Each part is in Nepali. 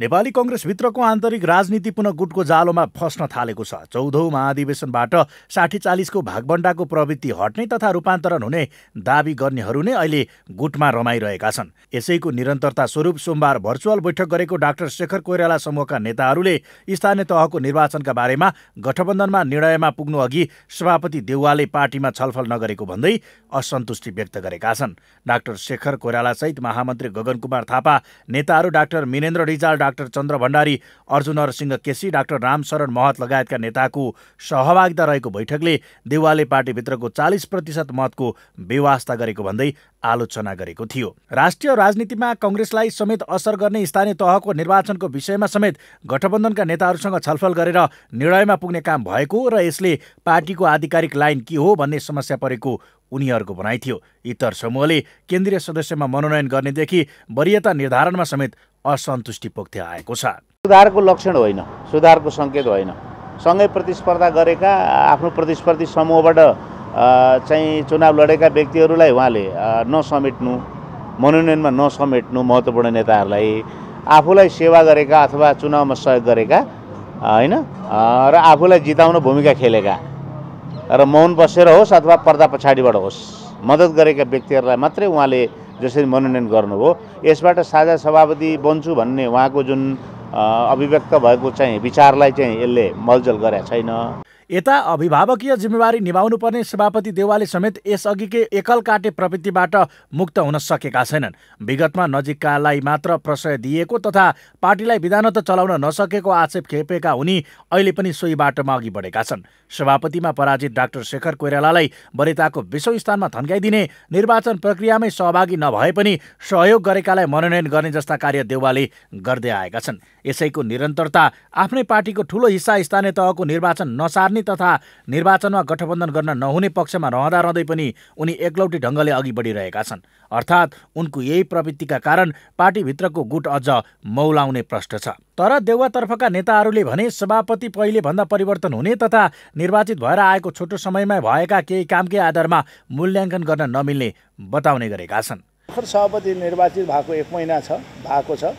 नेपाली कङ्ग्रेसभित्रको आन्तरिक राजनीति पुनः गुटको जालोमा फस्न थालेको छ चौधौँ महाधिवेशनबाट साठी चालिसको भागभण्डाको प्रवृत्ति हट्ने तथा रूपान्तरण हुने दावी गर्नेहरू नै अहिले गुटमा रमाइरहेका छन् यसैको निरन्तरता स्वरूप सोमबार भर्चुअल बैठक गरेको डाक्टर शेखर कोइराला समूहका नेताहरूले स्थानीय तहको निर्वाचनका बारेमा गठबन्धनमा निर्णयमा पुग्नु अघि सभापति देउवाले पार्टीमा छलफल नगरेको भन्दै असन्तुष्टि व्यक्त गरेका छन् डाक्टर शेखर कोइरालासहित महामन्त्री गगन कुमार थापा नेताहरू doctor Minendra Rijal doctor Chandra Bhandari Arjun Singh KC doctor Ramsharan Mahat लगायतका नेताको सहभागिता रहेको बैठकले देवालय पार्टीभित्रको चालिस प्रतिशत मतको व्यवस्था गरेको भन्दै आलोचना गरेको थियो राष्ट्रिय राजनीतिमा कङ्ग्रेसलाई समेत असर गर्ने स्थानीय तहको निर्वाचनको विषयमा समेत गठबन्धनका नेताहरूसँग छलफल गरेर निर्णयमा पुग्ने काम भएको र यसले पार्टीको आधिकारिक लाइन के हो भन्ने समस्या परेको उनीहरूको भनाइ थियो इतर समूहले केन्द्रीय सदस्यमा मनोनयन गर्नेदेखि वरियता निर्धारणमा समेत असन्तुष्टि पोख्दै आएको छ सुधारको लक्षण होइन सुधारको सङ्केत होइन सँगै प्रतिस्पर्धा गरेका आफ्नो प्रतिस्पर्धी समूहबाट चाहिँ चुनाव लडेका व्यक्तिहरूलाई उहाँले नसमेट्नु मनोनयनमा नसमेट्नु महत्त्वपूर्ण नेताहरूलाई आफूलाई सेवा गरेका अथवा चुनावमा सहयोग गरेका होइन र आफूलाई जिताउन भूमिका खेलेका र मौन बसेर होस् अथवा पर्दा पछाडिबाट होस् मद्दत गरेका व्यक्तिहरूलाई मात्रै उहाँले जसरी मनोनयन गर्नुभयो यसबाट साझा सभापति बन्छु भन्ने उहाँको जुन अभिव्यक्त भएको चाहिँ विचारलाई चाहिँ यसले मलजल गरेका छैन यता अभिभावकीय जिम्मेवारी निभाउनुपर्ने सभापति देवाली समेत यसअघिकै एकल काटे प्रवृत्तिबाट मुक्त हुन सकेका छैनन् विगतमा नजिककालाई मात्र प्रशय दिएको तथा पार्टीलाई विधानत चलाउन नसकेको आक्षेप खेपेका उनी अहिले पनि सोही बाटोमा अघि बढेका छन् सभापतिमा पराजित डाक्टर शेखर कोइरालालाई वरिताको विश्व स्थानमा थन्काइदिने निर्वाचन प्रक्रियामै सहभागी नभए पनि सहयोग गरेकालाई मनोनयन गर्ने जस्ता कार्य देउवाले गर्दै आएका छन् यसैको निरन्तरता आफ्नै पार्टीको ठूलो हिस्सा स्थानीय तहको निर्वाचन नसार्ने गर्ने तथा निर्वाचनमा गठबन्धन गर्न नहुने पक्षमा रहँदा रहँदै पनि उनी एकलौटी ढङ्गले अघि बढिरहेका छन् अर्थात् उनको यही प्रवृत्तिका कारण पार्टीभित्रको गुट अझ मौलाउने प्रश्न छ तर देउवातर्फका नेताहरूले भने सभापति पहिले भन्दा परिवर्तन हुने तथा निर्वाचित भएर आएको छोटो समयमा भएका केही कामकै आधारमा मूल्याङ्कन गर्न नमिल्ने बताउने गरेका छन् सभापति निर्वाचित भएको एक महिना छ भएको छ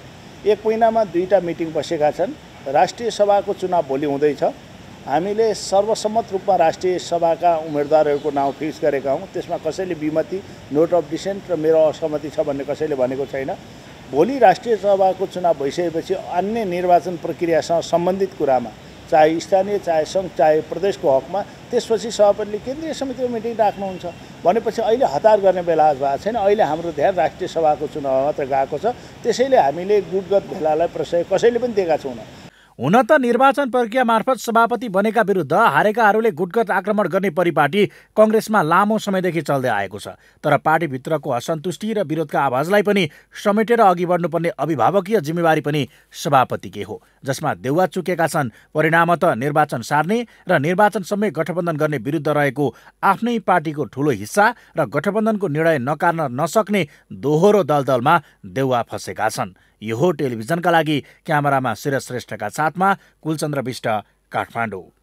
एक महिनामा दुईवटा मिटिङ बसेका छन् राष्ट्रिय सभाको चुनाव भोलि हुँदैछ हामीले सर्वसम्मत रूपमा राष्ट्रिय सभाका उम्मेदवारहरूको नाउँ फिक्स गरेका हौँ त्यसमा कसैले विमति नोट अफ डिसेन्ट र मेरो असहमति छ भन्ने कसैले भनेको छैन भोलि राष्ट्रिय सभाको चुनाव भइसकेपछि अन्य निर्वाचन प्रक्रियासँग सम्बन्धित कुरामा चाहे स्थानीय चाहे सङ्घ चाहे प्रदेशको हकमा त्यसपछि सभापतिले केन्द्रीय समितिको मिटिङ राख्नुहुन्छ भनेपछि अहिले हतार गर्ने बेला भएको छैन अहिले हाम्रो ध्यान राष्ट्रिय सभाको चुनाव मात्र गएको छ त्यसैले हामीले गुटगत भेलालाई प्रशय कसैले पनि दिएका छौँ हुन त निर्वाचन प्रक्रिया मार्फत सभापति बनेका विरुद्ध हारेकाहरूले गुटगत आक्रमण गर्ने परिपाटी कङ्ग्रेसमा लामो समयदेखि चल्दै आएको छ तर पार्टीभित्रको असन्तुष्टि र विरोधका आवाजलाई पनि समेटेर अघि बढ्नुपर्ने अभिभावकीय जिम्मेवारी पनि सभापतिकै हो जसमा देउवा चुकेका छन् परिणाम त निर्वाचन सार्ने र निर्वाचन समय गठबन्धन गर्ने विरुद्ध रहेको आफ्नै पार्टीको ठूलो हिस्सा र गठबन्धनको निर्णय नकार्न नसक्ने दोहोरो दलदलमा देउवा फँसेका छन् यो हो टेलिभिजनका लागि क्यामेरामा श्रेष्ठका साथ साथमा कुलचन्द्र विष्ट काठमाडौँ